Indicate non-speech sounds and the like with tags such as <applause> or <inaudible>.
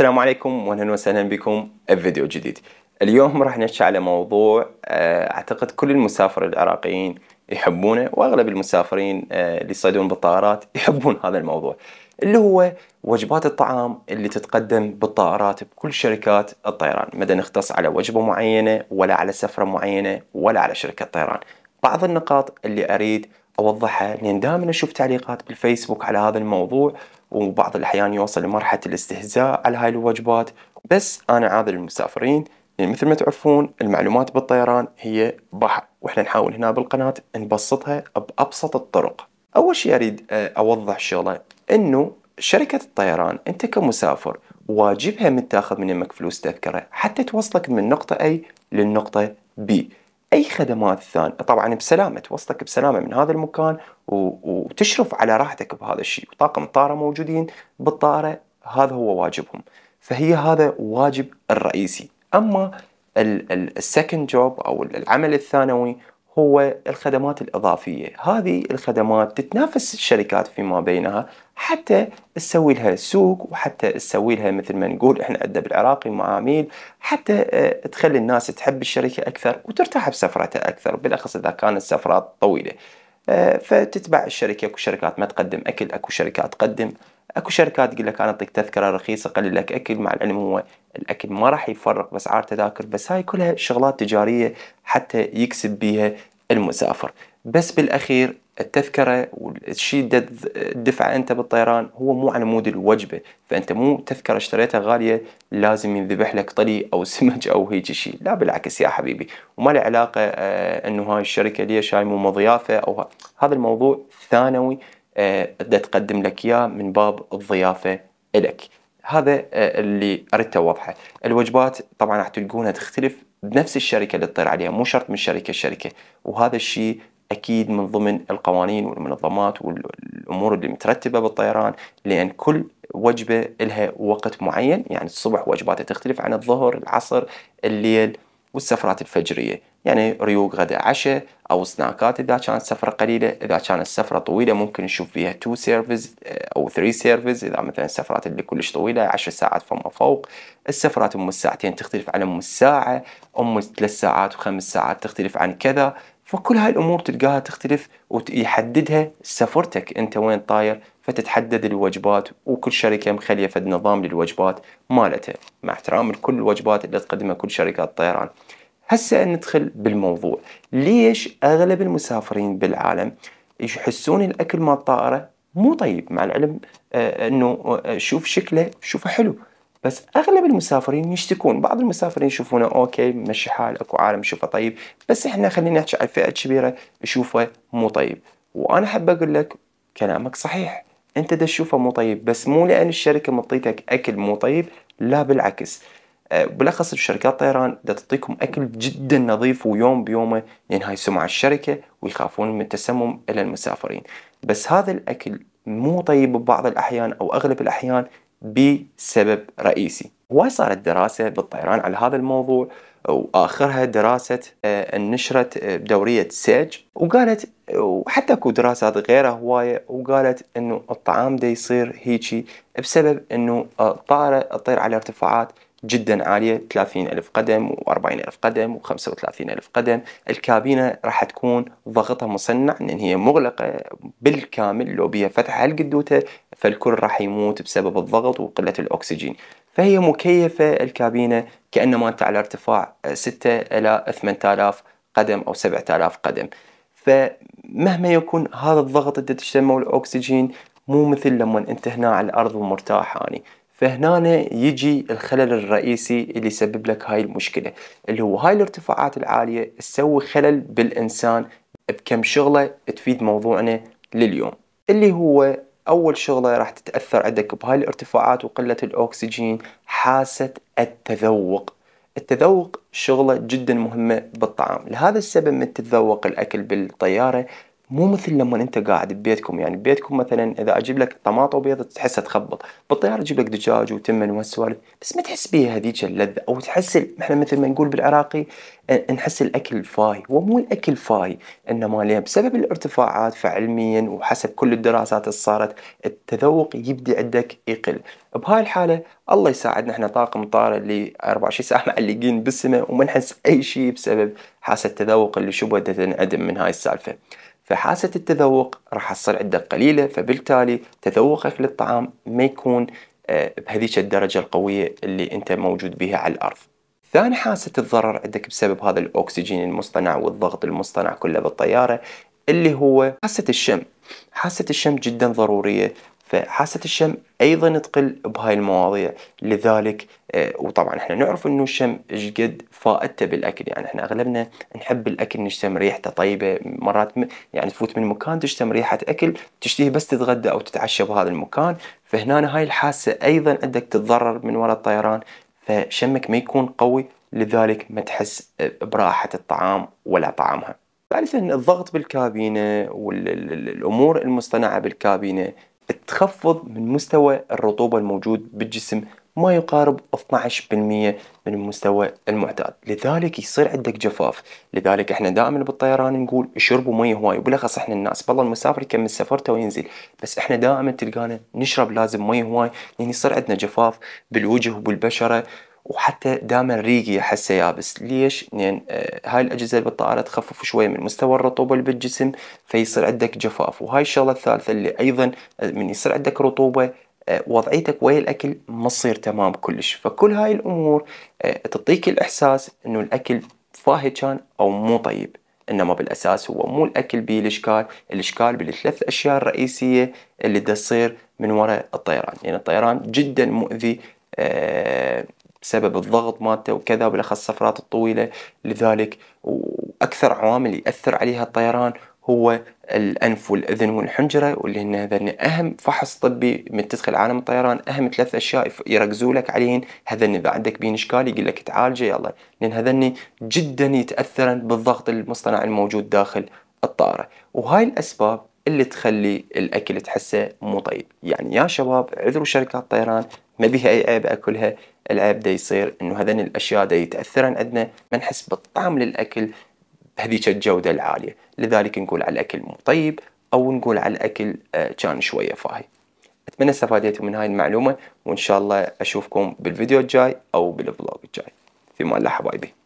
السلام عليكم واهلا وسهلا بكم بفيديو جديد اليوم راح نحكي على موضوع آه، اعتقد كل المسافر العراقيين يحبونه واغلب المسافرين آه، اللي يصيدون بالطائرات يحبون هذا الموضوع اللي هو وجبات الطعام اللي تتقدم بالطائرات بكل شركات الطيران مدى نختص على وجبة معينة ولا على سفرة معينة ولا على شركة طيران بعض النقاط اللي اريد اوضحها لان دائما اشوف تعليقات بالفيسبوك على هذا الموضوع وبعض الاحيان يوصل لمرحله الاستهزاء على هاي الوجبات بس انا عاذر المسافرين لان مثل ما تعرفون المعلومات بالطيران هي بحر واحنا نحاول هنا بالقناه نبسطها بابسط الطرق اول شيء اريد آه، اوضح شغله انه شركة الطيران أنت كمسافر واجبها من تاخذ من يمك فلوس تذكرة حتى توصلك من نقطة A للنقطة B اي خدمات ثانيه طبعا بسلامه توصلك بسلامه من هذا المكان وتشرف على راحتك بهذا الشيء وطاقم الطاره موجودين بالطاره هذا هو واجبهم فهي هذا واجب الرئيسي اما السكند جوب او العمل الثانوي هو الخدمات الاضافيه هذه الخدمات تتنافس الشركات فيما بينها حتى تسوي لها سوق وحتى تسوي لها مثل ما نقول احنا عندنا بالعراقي معاميل حتى آه، تخلي الناس تحب الشركه اكثر وترتاح بسفرتها اكثر بالاخص اذا كانت سفرات طويله آه، فتتبع الشركه اكو شركات ما تقدم اكل اكو شركات تقدم اكو شركات تقول لك انا اعطيك تذكره رخيصه قلل لك اكل مع العلم هو الاكل ما راح يفرق باسعار تذاكر بس هاي كلها شغلات تجاريه حتى يكسب بيها المسافر بس بالاخير التذكره الشيء الدفع انت بالطيران هو مو على مود الوجبه فانت مو تذكره اشتريتها غاليه لازم ينذبح لك طلي او <laughs> سمك او هيك شيء لا بالعكس يا حبيبي وما له علاقه آه انه هاي الشركه ليش هاي مو مضيافه او ها. هذا الموضوع ثانوي آه تقدم لك اياه من باب الضيافه لك هذا آه، اللي اردت اوضحه الوجبات طبعا راح تلقونها تختلف بنفس الشركه اللي تطير عليها مو شرط من شركه لشركه وهذا الشيء اكيد من ضمن القوانين والمنظمات والامور اللي مترتبه بالطيران لان كل وجبه لها وقت معين يعني الصبح وجباتها تختلف عن الظهر العصر الليل والسفرات الفجريه يعني ريوق غداء عشاء او سناكات اذا كانت سفره قليله اذا كانت السفره طويله ممكن نشوف فيها تو سيرفز آه، او ثري سيرفز اذا مثلا السفرات اللي كلش طويله 10 ساعات فما فوق السفرات ام الساعتين تختلف عن ام الساعه ام ثلاث ساعات وخمس ساعات تختلف عن كذا فكل هاي الامور تلقاها تختلف ويحددها سفرتك انت وين طاير فتتحدد الوجبات وكل شركه مخليه فد نظام للوجبات مالتها مع احترام لكل الوجبات اللي تقدمها كل شركات الطيران. هسه ندخل بالموضوع ليش اغلب المسافرين بالعالم يحسون الاكل مال الطائره مو طيب مع العلم آه، انه آه، شوف شكله شوفه حلو بس اغلب المسافرين يشتكون بعض المسافرين يشوفونه اوكي مشي حال اكو عالم يشوفه طيب بس احنا خلينا نحكي على الفئه الكبيره يشوفه مو طيب وانا احب اقول لك كلامك صحيح انت تشوفه مو طيب بس مو لان الشركه مطيتك اكل مو طيب لا بالعكس آه، بالاخص بشركات الطيران دا تعطيكم اكل جدا نظيف ويوم بيومه لان يعني هاي سمعه الشركه ويخافون من التسمم الى المسافرين بس هذا الاكل مو طيب ببعض الاحيان او اغلب الاحيان بسبب رئيسي هواي صارت دراسة بالطيران على هذا الموضوع واخرها دراسه آه، نشرت بدوريه آه، سيج وقالت وحتى اكو دراسات غيرها هوايه وقالت انه الطعام ده يصير هيجي بسبب انه الطائره تطير على ارتفاعات جدا عاليه 30 الف قدم و40 الف قدم و35 الف قدم الكابينه راح تكون ضغطها مصنع لان هي مغلقه بالكامل لو بيها فتحه هالقدوته فالكل راح يموت بسبب الضغط وقلة الأكسجين فهي مكيفة الكابينة كأنما أنت على ارتفاع 6 إلى 8000 قدم أو 7000 قدم فمهما يكون هذا الضغط اللي تشمه الأكسجين مو مثل لما أنت هنا على الأرض ومرتاح أني يعني. فهنا يجي الخلل الرئيسي اللي يسبب لك هاي المشكلة اللي هو هاي الارتفاعات العالية تسوي خلل بالإنسان بكم شغلة تفيد موضوعنا لليوم اللي هو أول شغلة راح تتأثر عندك بهاي الارتفاعات وقلة الأكسجين حاسة التذوق التذوق شغلة جدا مهمة بالطعام لهذا السبب من تتذوق الأكل بالطيارة مو مثل لما انت قاعد ببيتكم يعني ببيتكم مثلا اذا اجيب لك طماطم وبيض تحسها تخبط بالطياره اجيب لك دجاج وتمن وهالسوالف بس ما تحس بها هذيك اللذه او تحس احنا مثل ما نقول بالعراقي نحس الاكل فاي ومو الاكل فاي انما ليه بسبب الارتفاعات فعلميا وحسب كل الدراسات اللي صارت التذوق يبدي عندك يقل بهاي الحاله الله يساعدنا احنا طاقم طار اللي 24 ساعه <laughs> معلقين بالسماء وما نحس اي شيء بسبب حاسه التذوق اللي شبه تنعدم من هاي السالفه فحاسة التذوق راح تصير عندك قليلة فبالتالي تذوقك للطعام ما يكون آه، بهذيك الدرجة القوية اللي أنت موجود بها على الأرض ثاني حاسة الضرر عندك بسبب هذا الأكسجين المصطنع والضغط المصطنع كله بالطيارة اللي هو حاسة الشم حاسة الشم جدا ضرورية فحاسة الشم أيضا تقل بهاي المواضيع لذلك آه، وطبعا احنا نعرف انه الشم ايش قد فائدته بالاكل يعني احنا اغلبنا نحب الاكل نشتم ريحته طيبه مرات يعني تفوت من مكان تشتم ريحه اكل تشتهي بس تتغدى او تتعشى بهذا المكان فهنا هاي الحاسه ايضا عندك تتضرر من وراء الطيران فشمك ما يكون قوي لذلك ما تحس براحه الطعام ولا طعامها. ثالثا الضغط بالكابينه والامور المصطنعه بالكابينه تخفض من مستوى الرطوبة الموجود بالجسم ما يقارب 12% من المستوى المعتاد لذلك يصير عندك جفاف لذلك احنا دائما بالطيران نقول اشربوا مي هواي وبالاخص احنا الناس بالله المسافر يكمل سفرته وينزل بس احنا دائما تلقانا نشرب لازم مي هواي لان يعني يصير عندنا جفاف بالوجه وبالبشره وحتى دائما ريقي احسه يابس ليش لان آه، هاي الاجهزه بالطائره تخفف شوي من مستوى الرطوبه اللي بالجسم فيصير عندك جفاف وهاي الشغله الثالثه اللي ايضا آه، من يصير عندك رطوبه آه، وضعيتك ويا الاكل ما تصير تمام كلش فكل هاي الامور تعطيك الاحساس انه الاكل فاهي كان او مو طيب انما بالاساس هو مو الاكل بيه الاشكال، الاشكال بالثلاث اشياء الرئيسيه اللي تصير من وراء الطيران، لان يعني الطيران جدا مؤذي بسبب الضغط مالته وكذا وبالاخص السفرات الطويله لذلك واكثر عوامل ياثر عليها الطيران هو الانف والاذن والحنجره واللي هن هذن اهم فحص طبي من تدخل عالم الطيران اهم ثلاث اشياء يركزوا لك عليهن هذن اذا عندك بين اشكال يقول لك تعالجه يلا لان هذن جدا يتاثرن بالضغط المصطنع الموجود داخل الطائره وهاي الاسباب اللي تخلي الاكل تحسه مو طيب يعني يا شباب عذروا شركات الطيران ما بيها اي عيب اكلها العيب دا يصير انه هذين الاشياء دا يتاثرن عندنا ما نحس بالطعم للاكل بهذيك الجوده العاليه لذلك نقول على الاكل مو طيب او نقول على الاكل آه، كان شويه فاهي اتمنى استفاديتوا من هاي المعلومه وان شاء الله اشوفكم بالفيديو الجاي او بالفلوج الجاي في امان حبايبي